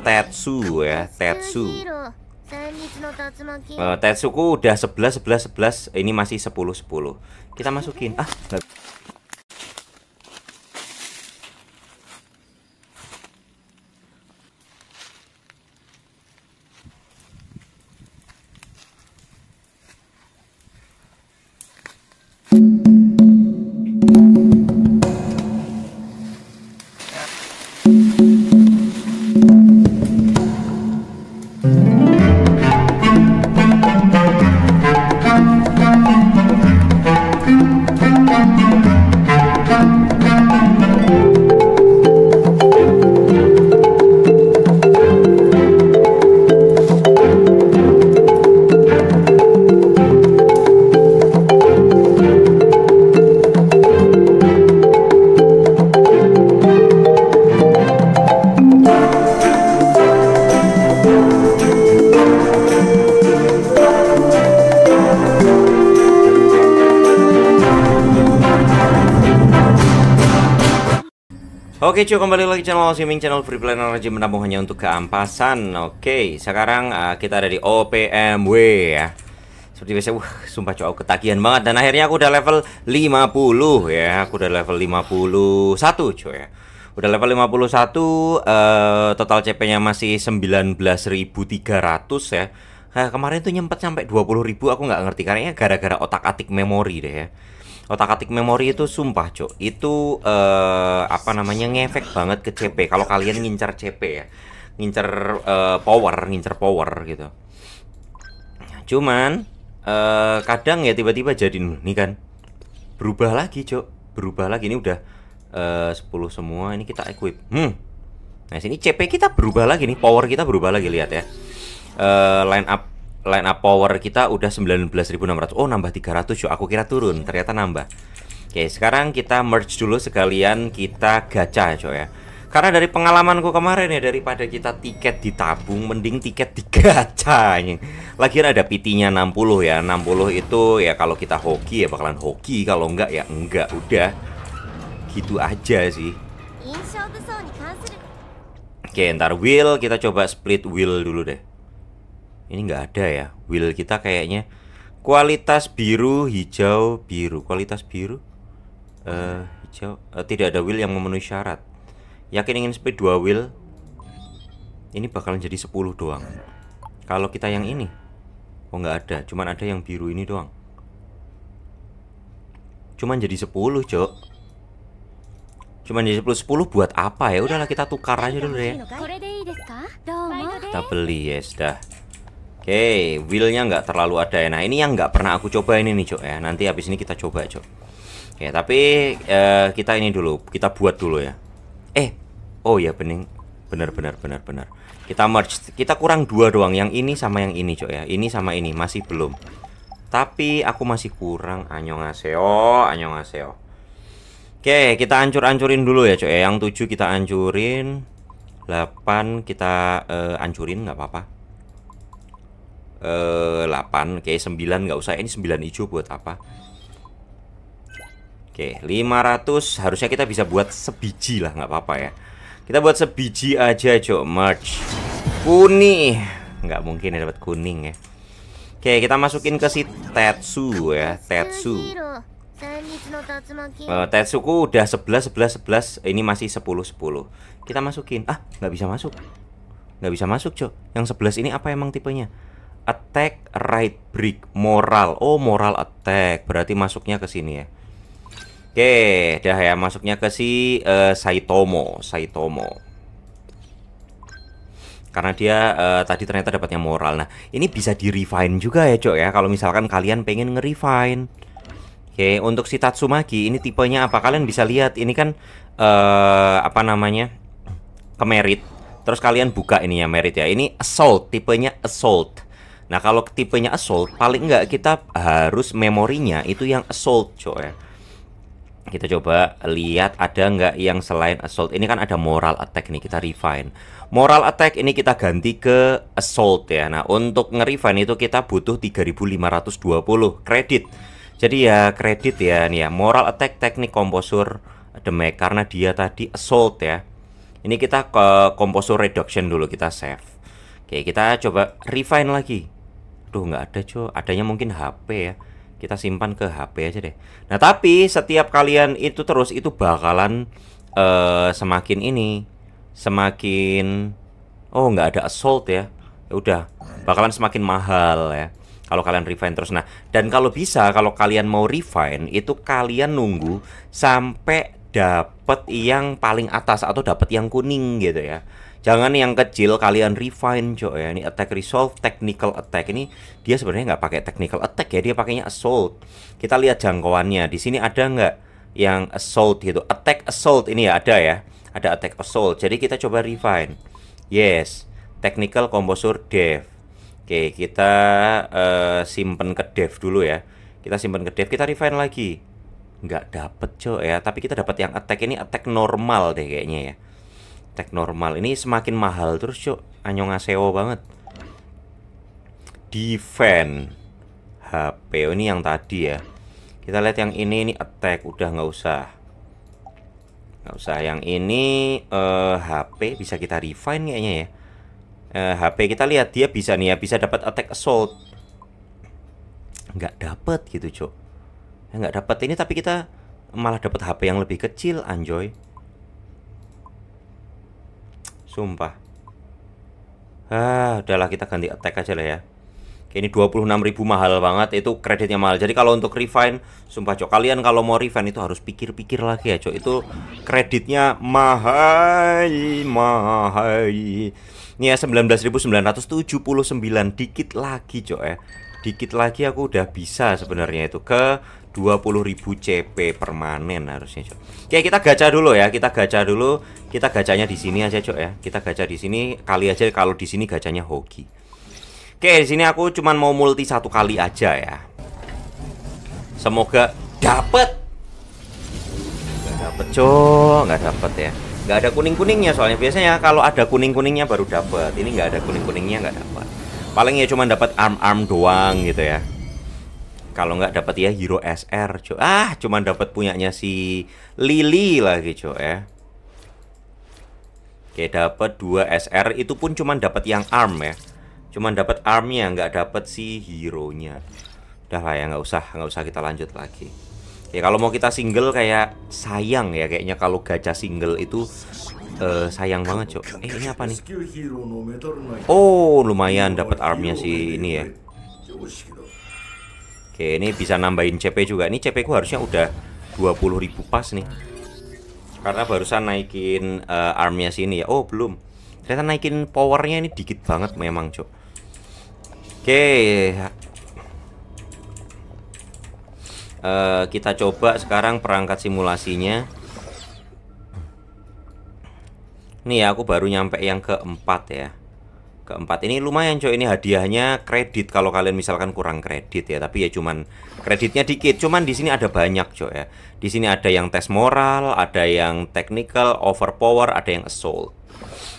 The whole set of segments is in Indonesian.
Tetsu ya, Tetsu. Uh, Tetsuku udah 11 11 11, ini masih 10 10. Kita masukin. Ah, gak... Oke cuy kembali lagi channel Siming channel Free plan Energy menabung hanya untuk keampasan Oke sekarang uh, kita ada di OPMW ya Seperti biasa wah sumpah cuy ketagihan banget Dan akhirnya aku udah level 50 ya Aku udah level 51 cuy ya Udah level 51 uh, eh, Total CP nya masih 19.300 ya Nah, kemarin tuh nyempet sampai 20.000 aku gak ngerti karena gara-gara otak-atik memori deh ya otak-atik memori itu sumpah cok itu uh, apa namanya ngefek banget ke CP kalau kalian ngincar CP ya ngincar uh, power ngincar power gitu cuman uh, kadang ya tiba-tiba jadi nih kan berubah lagi cok berubah lagi ini udah uh, 10 semua ini kita equip hmm nah sini CP kita berubah lagi nih power kita berubah lagi lihat ya uh, line up line up power kita udah 19.600 oh nambah 300 yuk aku kira turun ternyata nambah oke sekarang kita merge dulu sekalian kita gacha coy ya karena dari pengalamanku kemarin ya daripada kita tiket ditabung mending tiket digacha Lagi kan ada PT-nya 60 ya 60 itu ya kalau kita hoki ya bakalan hoki kalau enggak ya enggak udah gitu aja sih oke ntar wheel kita coba split wheel dulu deh ini nggak ada ya wheel kita kayaknya kualitas biru hijau biru kualitas biru uh, hijau uh, tidak ada wheel yang memenuhi syarat yakin ingin speed 2 wheel ini bakalan jadi 10 doang kalau kita yang ini oh nggak ada cuman ada yang biru ini doang cuman jadi 10 cok cuman jadi 10 10 buat apa ya udahlah kita tukar aja dulu ya iya, iya, iya. kita beli ya sudah Oke, wheelnya nggak terlalu ada ya. Nah ini yang nggak pernah aku coba ini nih cok ya. Nanti habis ini kita coba cok. Ya tapi eh, kita ini dulu, kita buat dulu ya. Eh, oh ya bening, benar, benar, benar, benar. Kita merge, kita kurang dua doang. Yang ini sama yang ini cok ya. Ini sama ini masih belum. Tapi aku masih kurang. anyong Anyongaseo, anyongaseo. Oke, kita ancur-ancurin dulu ya cok ya. Yang tujuh kita ancurin, delapan kita eh, ancurin nggak apa-apa. 8 eh, Oke 9 nggak usah Ini 9 hijau buat apa Oke 500 Harusnya kita bisa buat sebiji lah nggak apa-apa ya Kita buat sebiji aja cok merch Kuning nggak mungkin ya dapat kuning ya Oke, kita masukin ke si Tetsu ya, Tetsu. Uh, Tetsuku udah 11 11 11, ini masih 10 10. Kita masukin. Ah, nggak bisa masuk. nggak bisa masuk, Cok. Yang 11 ini apa emang tipenya? attack right brick moral oh moral attack berarti masuknya ke sini ya oke dah ya masuknya ke si uh, Saitomo Saitomo karena dia uh, tadi ternyata dapatnya moral nah ini bisa di refine juga ya cok ya kalau misalkan kalian pengen nge-refine oke untuk si Tatsumaki ini tipenya apa kalian bisa lihat ini kan uh, apa namanya kemerit terus kalian buka ini ya merit ya ini assault tipenya assault Nah kalau tipenya assault, paling nggak kita harus memorinya itu yang assault coy. Ya. Kita coba lihat ada nggak yang selain assault. Ini kan ada moral attack nih kita refine. Moral attack ini kita ganti ke assault ya. Nah untuk nge-refine itu kita butuh 3520 kredit. Jadi ya kredit ya nih ya. Moral attack teknik komposur damage karena dia tadi assault ya. Ini kita ke komposur reduction dulu kita save. Oke, kita coba refine lagi. Aduh nggak ada cuy, adanya mungkin HP ya. Kita simpan ke HP aja deh. Nah tapi setiap kalian itu terus itu bakalan uh, semakin ini, semakin oh nggak ada assault ya. ya. Udah bakalan semakin mahal ya. Kalau kalian refine terus Nah dan kalau bisa kalau kalian mau refine itu kalian nunggu sampai dapat yang paling atas atau dapat yang kuning gitu ya jangan yang kecil kalian refine cok ya ini attack resolve technical attack ini dia sebenarnya nggak pakai technical attack ya dia pakainya assault kita lihat jangkauannya di sini ada nggak yang assault gitu attack assault ini ya ada ya ada attack assault jadi kita coba refine yes technical composer dev oke kita uh, simpen ke dev dulu ya kita simpen ke dev kita refine lagi nggak dapet cok ya tapi kita dapat yang attack ini attack normal deh kayaknya ya attack normal ini semakin mahal terus cok. anyong aseo banget defense HP oh, ini yang tadi ya kita lihat yang ini ini attack udah nggak usah nggak usah yang ini uh, eh, HP bisa kita refine kayaknya ya uh, eh, HP kita lihat dia bisa nih ya bisa dapat attack assault nggak dapat gitu cok nggak dapat ini tapi kita malah dapat HP yang lebih kecil anjoy Sumpah. Ah, udahlah kita ganti attack aja lah ya. Kayak ini 26.000 mahal banget itu kreditnya mahal. Jadi kalau untuk refine, sumpah cok, kalian kalau mau refine itu harus pikir-pikir lagi ya cok. Itu kreditnya mahal, mahal. Ini ya 19.979 dikit lagi cok ya. Dikit lagi aku udah bisa sebenarnya itu ke 20.000 CP permanen harusnya, Cok. Oke, kita gacha dulu ya. Kita gacha dulu. Kita gacanya di sini aja, Cok ya. Kita gacha di sini kali aja kalau di sini gacanya hoki. Oke, di sini aku cuman mau multi satu kali aja ya. Semoga dapet. Gak dapet, Cok. Enggak dapet ya. Enggak ada kuning-kuningnya soalnya biasanya kalau ada kuning-kuningnya baru dapat, Ini enggak ada kuning-kuningnya enggak dapat. Paling ya cuman dapat arm-arm doang gitu ya kalau nggak dapat ya Hero SR cu ah cuman dapat punyanya si Lily lagi gitu, ya oke dapat dua SR itu pun cuman dapat yang arm ya cuman dapat armnya nggak dapat si hero nya udah lah ya nggak usah nggak usah kita lanjut lagi ya kalau mau kita single kayak sayang ya kayaknya kalau gacha single itu uh, sayang banget cok eh ini apa nih oh lumayan dapat armnya si ini ya Oke, ini bisa nambahin CP juga. Ini CP ku harusnya udah 20.000 pas nih. Karena barusan naikin uh, armnya sini ya. Oh, belum. Ternyata naikin powernya ini dikit banget memang, Cok. Oke. Uh, kita coba sekarang perangkat simulasinya. Nih ya, aku baru nyampe yang keempat ya keempat ini lumayan coy ini hadiahnya kredit kalau kalian misalkan kurang kredit ya tapi ya cuman kreditnya dikit cuman di sini ada banyak coy ya di sini ada yang tes moral ada yang technical overpower ada yang assault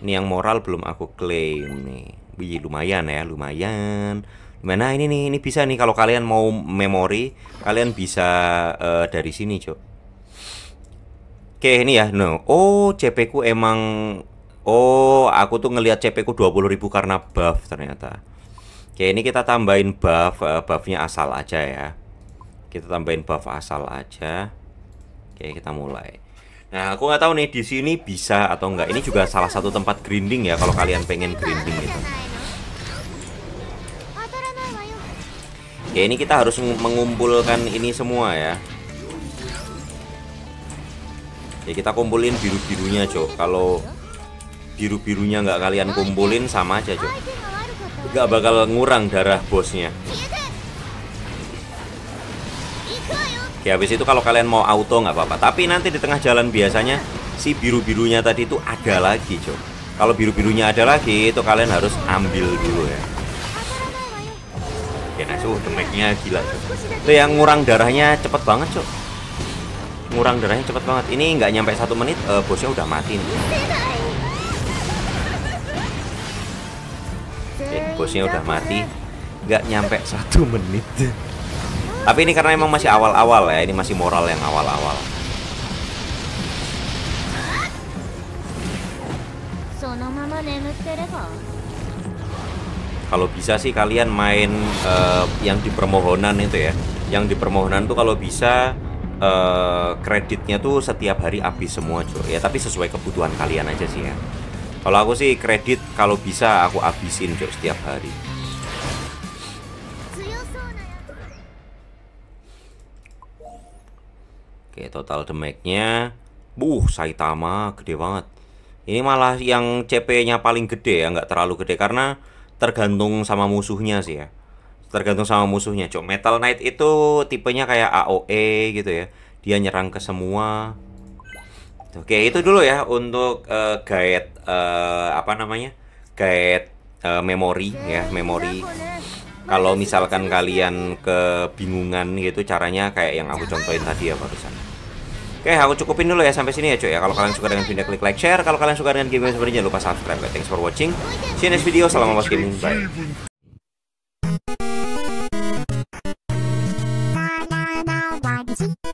ini yang moral belum aku klaim nih Wih, lumayan ya lumayan Nah ini nih ini bisa nih kalau kalian mau memori kalian bisa uh, dari sini coy Oke ini ya no oh CP ku emang Oh, aku tuh ngelihat CP ku 20.000 karena buff ternyata. Oke, ini kita tambahin buff, eh, buffnya asal aja ya. Kita tambahin buff asal aja. Oke, kita mulai. Nah, aku nggak tahu nih di sini bisa atau nggak. Ini juga salah satu tempat grinding ya kalau kalian pengen grinding gitu. Oke, ini kita harus mengumpulkan ini semua ya. Ya kita kumpulin biru-birunya, Cok. Kalau biru-birunya nggak kalian kumpulin sama aja cok nggak bakal ngurang darah bosnya Oke ya, habis itu kalau kalian mau auto nggak apa-apa tapi nanti di tengah jalan biasanya si biru-birunya tadi itu ada lagi cok kalau biru-birunya ada lagi itu kalian harus ambil dulu ya Oke nah tuh demeknya gila cok itu yang ngurang darahnya cepet banget cok ngurang darahnya cepet banget ini nggak nyampe satu menit uh, bosnya udah mati nih bosnya udah mati nggak nyampe satu menit tapi ini karena emang masih awal-awal ya ini masih moral yang awal-awal kalau bisa sih kalian main uh, yang di permohonan itu ya yang di permohonan tuh kalau bisa uh, kreditnya tuh setiap hari habis semua cuy ya tapi sesuai kebutuhan kalian aja sih ya kalau aku sih kredit kalau bisa aku habisin cok setiap hari. Oke, total damage-nya Buh, Saitama gede banget. Ini malah yang CP-nya paling gede ya, nggak terlalu gede karena tergantung sama musuhnya sih ya. Tergantung sama musuhnya. Cok, Metal Knight itu tipenya kayak AOE gitu ya. Dia nyerang ke semua. Gitu. Oke, itu dulu ya untuk uh, guide uh, apa namanya? Guide uh, memori ya, memori. Kalau misalkan kalian kebingungan gitu caranya kayak yang aku contohin tadi ya barusan. Oke, aku cukupin dulu ya sampai sini ya cuy ya. Kalau kalian suka dengan video klik like share, kalau kalian suka dengan game seperti jangan lupa subscribe. Thanks for watching. See you next video. Salam mas gaming. Bye.